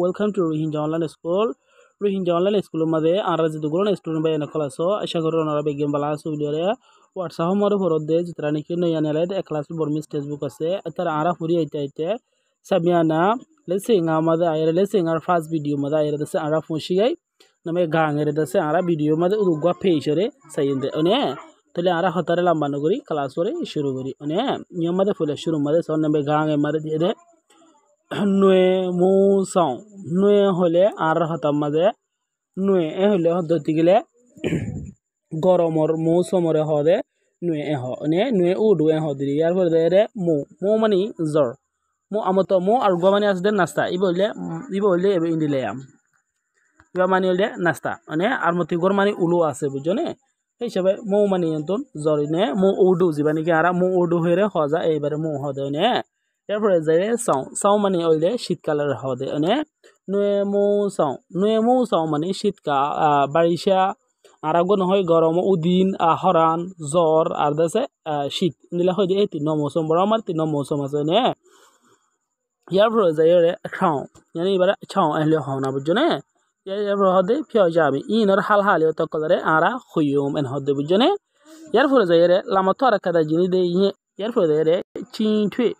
welcome to Rohingya online school Rohingya online স্কুলের মধ্যে আর যে দুগুলো স্টুডেন্ট বাই এনে খোলাস আশা করি ওনারা বিজ্ঞান বালা আছো বুলিয়ে হোয়াটসঅ্যাপ মরে ভরত দিয়ে যেটা নাকি নই আনালে এক ক্লাস বর্মি স্টেজ বুক আছে তার আরা ফুরি আইতে আইতে সামিয়ানা লেসিংা আমাদের আয়ের লেসিংার ফার্স্ট ভিডিও মধ্যে আয়ের দেশে আরা ফুঁসি গাই নামে গাঙের দেশে আরা ভিডিও মধ্যে উদুগা ফেসরে সাইন দে অনেক ತಲೆ ಆರ ಹತ್ತಾರೆ ಲಂಬನಗುರಿ মানে ಶುರುಗುರಿ মাদে ফুলে ಫುಲೆ ಶುರು ಮದೆ নেবে ನಂಬೆ ಗಾಂಗ್ ಎಮ್ಮದೆ ಇದೆ ನುয়ে মৌ সাও নুয়ে হলে আর হতাম মাঝে নুয়ে এ হলে ধরতে গেলে গরমর মৌসমরে দে নুয়ে এ হে মানে নুয়ে উডু এহ দিলি ইয়ার পরে দেয় রে মৌ মৌ মানে জ্বর মো আমার তো মৌ আর গমানি আসলে নাস্তা ই বললে ই বললে এবার ইন্দিলে আম ইবা মানি হলে নাস্তা মানে আর মতো গরমানি উলু আছে বুঝো হিচাপে মৌ মানে ইহঁতৰ জ্বৰ নে মৌ ঔডু যিবা নেকি আৰু মৌ ঔডু হৈৰে সজা এইবাৰ মৌ সদয় নে ইয়াৰ পৰা যায় চাওঁ চাওঁ মানে অইলে শীতকালৰ সদে নে নুৱে মৌ চাওঁ নুৱে মৌ চাওঁ মানে শীতকাল বাৰিষা আৰু নহয় গৰম উদিন খৰাণ জ্বৰ আৰু আছে শীত এইবিলাক সৈতে এই তিনিও মৌচুম বৰ আমাৰ তিনিও মৌচুম আছে নে ইয়াৰ পৰা যায় খাওঁ এইবাৰ চাওঁ আহিলে ভাওনা বুজিছনে হদে ফিয় যাবি ইনর হাল হালি তকলরে আরা খুইম এন হদে বুঝনে ইয়ার ফলে যাই রে লামা তো আরাকাদা জিনি দে ইয়ে ইয়ার ফলে যাই রে চিনঠুয়ে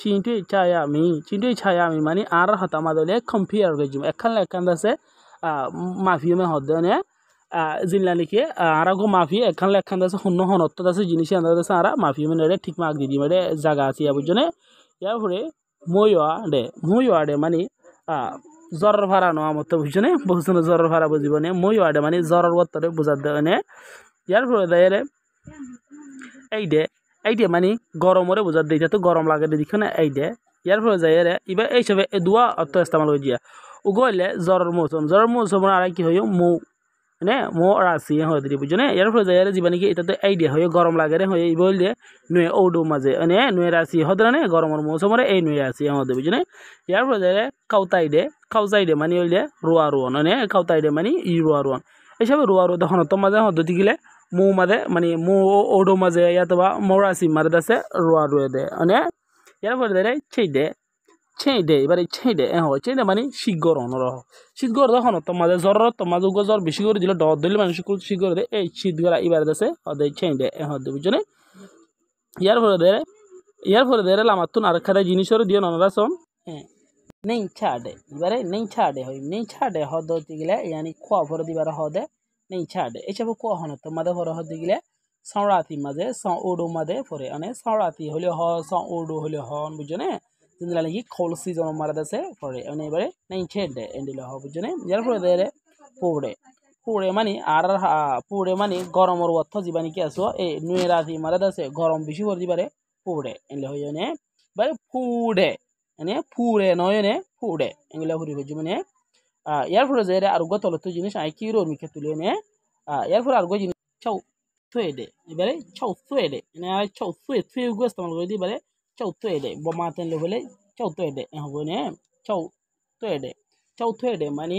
চিনটুই ছায়ামি চিনটুই ছায়ামি মানে আর হতামা দলে কম্পিয়ার গেজিম এখান এখান আছে মাফিউমে হদনে জিনলা নাকি আর গো মাফি এখান লেখান আছে শূন্য হনত্ব আছে জিনিস আন্দাজ আছে আর মাফি মানে রে ঠিক মাক দি দিম রে জায়গা আছে বুঝনে ইয়ার ফলে ময়ুয়া দে ময়ুয়া দে মানে জ্বৰৰ ভাড়া নোৱা মত বুজিছনে বহুজনে জ্বৰৰ ভাড়া বুজিবনে মই ৱাৰ্ডে মানে জ্বৰৰ বতৰে বুজাত দেনে ইয়াৰ ফলে এই দে এই দে মানে গৰমৰে বুজাত দিয়ে এতিয়াতো গৰম লাগে দেখিছ না এই দে ইয়াৰ ফলে যায় ৰে এইবাৰ এই চবে দুৱা অৰ্থ ইস্তেমাল কৰি দিয়া উগলে জ্বৰৰ মৌচুম জ্বৰৰ মৌচুমৰ আৰু কি হয় মৌ নে ম ৰাচিয়ে হয় দি বুজিছনে ইয়াৰ ফলত ইয়াৰে যিবা নেকি এতিয়াতো এই দিয়া হয় গৰম লাগেৰে হয় এই বইল দিয়ে নুৱে ঔডো মাজে এনে নুৱে ৰাচি সদৰানে গৰমৰ মৌচুমৰে এই নুৱে ৰাচিয়ে হওঁ বুজি নে ইয়াৰ ফলত ইয়াৰে কাউতাই দে কাউচাই দে মানি হ'লে ৰোৱা ৰোৱন এনে কাউতাই দে মানি ই ৰোৱা ৰোৱন এইচাবে ৰোৱা ৰোৱ দেখোনতো মাজে হওঁ দিগিলে মৌ মাজে মানে মৌ ঔডো মাজে ইয়াত বা মৌ ৰাচি মাৰত আছে ৰোৱা ৰোৱে দে এনে ইয়াৰ ফলত ইয়াৰে চেই দে দে এবার এই দে এ হয় দে মানে শীঘ্র অনরহ শীতগর তখন তোমাদের জ্বর তোমাদের উগ জ্বর বেশি করে দিলে ডর দিলে মানুষ শীঘ্র দেয় এই শীতগরা এবার দেশে ওদের ছেঁড়ে এ হয় বুঝলে ইয়ার ফলে দেয় ইয়ার ফলে দেয় আমার তো আর খাদা জিনিসের দিয়ে অনরাসম হ্যাঁ নেই ছাড়ে এবারে নেই ছাড়ে হয় নেই ছাড়ে হদ হতে গেলে ইয়ানি খোয়া ভরে দিবার হদে নেই ছাড়ে এসব খোয়া হন তোমাদের ভরে হতে গেলে সংরাতি মাঝে স ওডো মাঝে পরে মানে সংরাতি হলে হ স ওডো হলে হন বুঝলে ഇതിലാണെങ്കിൽ കോൾസി ജോണം മറദസെ ഫോടെ അവനെ ഇവിടെ നൈൻറ്റേൻ്റെ എൻ്റെ ഹബുജനെ যার ফলে দেরে পুড়ে পুড়ে মানে আর পুড়ে মানে গরমের অর্থ যিবানি কি আসো এ নুয়ে রাতি মারাদাসে গরম বেশি করে দিবারে পুড়ে এনলে হয়ে নে বারে পুড়ে এনে পুড়ে নয় নে পুড়ে এগুলো ঘুরি হয়ে মানে ইয়ার ফলে যে আর গো তলত জিনিস আই কি রোর মিখে তুলে নে ইয়ার ফলে আর গো জিনিস ছৌ থুয়ে দে এবারে ছৌ থুয়ে দে এনে ছৌ থুয়ে থুয়ে গো ইস্তেমাল করে দিবারে चौथे डे माते बोले चौथे डे चौथे डे चौथे डे मानी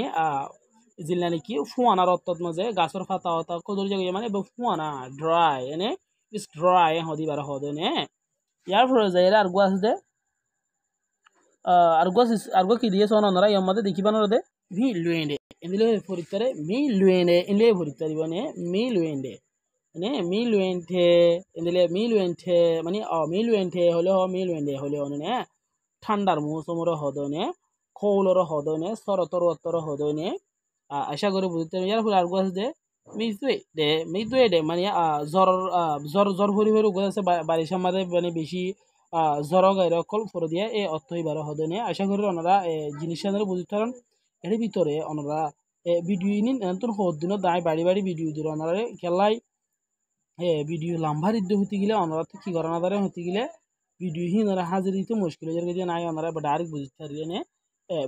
मजे गाचर फाता हता कदर जगह मानी फुआना ड्राई एने इस ड्राई हदिबार हदने यार फिर जाए আর গো আছে আর গো আর গো কি দিয়েছ অনরা ইয়ার মধ্যে দেখিবানোর দে ভি লুয়েন্ডে এদিলে मी लुएंडे লুয়েন্ডে এলে ফরিতারিবানে मी लुएंडे মানে মিল ওয়েন্ঠে এদিলে মিল ওয়েন্ঠে মানে অ মিল ওয়েন্ঠে হলেও মিল ওয়েন্ঠে হলেও নে ঠান্ডার মৌসুমর হদনে খৌলর হদনে শরতর অত্তর হদনে আশা করি বুঝতে ইয়ার ফলে আর গছ দে মিজুয়ে দে মিজুয়ে দে মানে জ্বর জ্বর জ্বর ভরি ভরি গছ আছে বারিশার মাঝে মানে বেশি জ্বর গাইর কল ফরে দিয়ে এই অর্থই বারো হদনে আশা করি ওনারা জিনিসটা বুঝতে পারেন এর ভিতরে ওনারা ভিডিও নিন নতুন হদ দিন দায় বাড়ি বাড়ি ভিডিও দিল ওনারা খেলায় ভিডিও লম্বা রিদ্ধ হতে গেলে অনারা তো কি করানা দ্বারা হতে গেলে ভিডিও হি ওনারা হাজির হইতে মুশকিল হয়ে যাবে নাই ওনারা বা ডাইরেক্ট বুঝতে পারি নে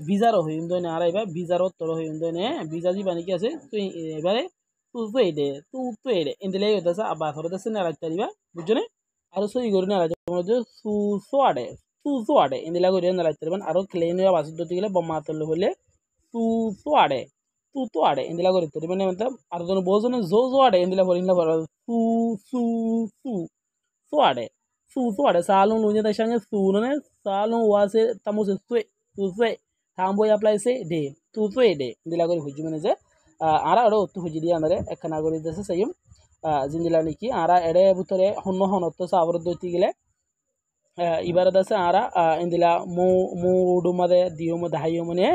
বিজারও হইম দয় না আর এবার বিজারও তর হইম দয় নে বিজা যে বানিকে আছে তুই এবারে তু তো এডে তু তো এডে এনতে লাই হইতাছে আবার ধরে দাসে না রাখতে পারিবা বুঝছো না আর সই করে না রাখতে তোমার সু সো আডে সু সো আডে এনতে লাগে না রাখতে পারবেন আরও ক্লেন বাসুদ্ধ গেলে বোমা তল্ল হলে সু সো আডে ತೂತು ಆಡೆ ಎಂದಿಲ್ಲ ಗೊರಿತ್ತು ರಿಮನೆ ಅಂತ ಅರ್ಧನ ಬೋಸನ ಜೋ ಜೋ ಆಡೆ ಎಂದಿಲ್ಲ ಹೊರ ಇಲ್ಲ ಬರ ಸೂ ಸೂ ಸೂ ಸೂ ಆಡೆ ಸೂ ಸೂ ಆಡೆ ಸಾಲು ಲೂಂಜೆ ದಶಾಂಗ ಸೂನನೆ ಸಾಲು ವಾಸೆ ತಮು ಸುಸ್ವೆ ಸುಸ್ವೆ থামবো অ্যাপ্লাইসে ডে তু তো এ ডে দিলা করে হুজি মানে যে আরা আরো তু হুজি দিয়ে আনারে একখান আগরি দেশে সেইম জিন্দিলা নাকি আরা এড়ে ভিতরে হন্য হনত্ব সাবর দইতে গেলে ইবার দেশে আরা ইন্দিলা মু মু ডুমাদে দিও মো দাহাইও মানে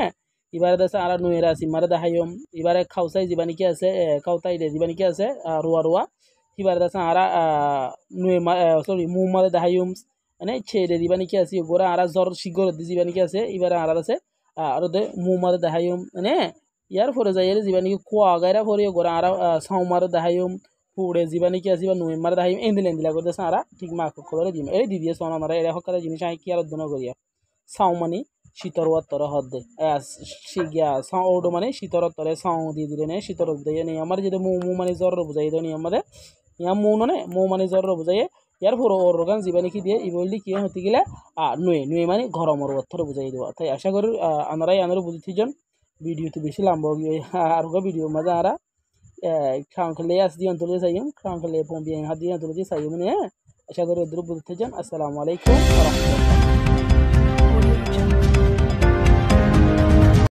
ইবারে আছে আরা নুয়েরা আছে ইমারে দেখাইম ইবারে খাউসাই জীবানি কি আছে খাউতাই জীবানি কি আছে রুয়া রুয়া ইবারে আছে আরা নুয়ে সরি মুমারে দেখাইম মানে ছেড়ে জীবানি কি আছে গোরা আরা জ্বর শিগর জীবানি কি আছে ইবারে আরা আছে আর মুমারে দেখাইম মানে ইয়ার পরে যাই জীবানি কি কুয়া গাইরা পরে গোরা আরা সাউমারে দেখাইম পুড়ে জীবানি কি আছে বা নুয়ে মারে দেখাইম এন্দিলে এন্দিলা করে আছে আরা ঠিক মাখ করে দিম এই দিদি সোনা মারা এরা সকালে জিনিস আই কি আর দোনো করিয়া সাউমানি শীতরওয়ার তরে হদ্দে গিয়া সাঁ ওডো মানে শীতরর তরে সাঁ দিয়ে দিলে নেই শীতর দিয়ে নেই আমার যদি মৌ মৌ মানে জ্বর বুঝাই দেয় নি আমাদের ইয়া মৌ নে মৌ মানে জ্বর বুঝাইয়ে ইয়ার পর ওর রোগান জীবাণী কি দিয়ে ইবলি কি হতে গেলে আ নুয়ে নুয়ে মানে গরম ওর অর্থ বুঝাই দেওয়া তাই আশা করি আনারাই আনার বুঝেছিজন ভিডিওতে বেশি লাম্ব আর ভিডিও মাঝে আরা খেলে আস দিয়ে অন্তরে খাওয়া খেলে পম্পি হাত দিয়ে অন্তরে দিয়ে চাইম আশা করি ওদের বুঝতেছেন আসসালামু আলাইকুম রহমতুল্লাহ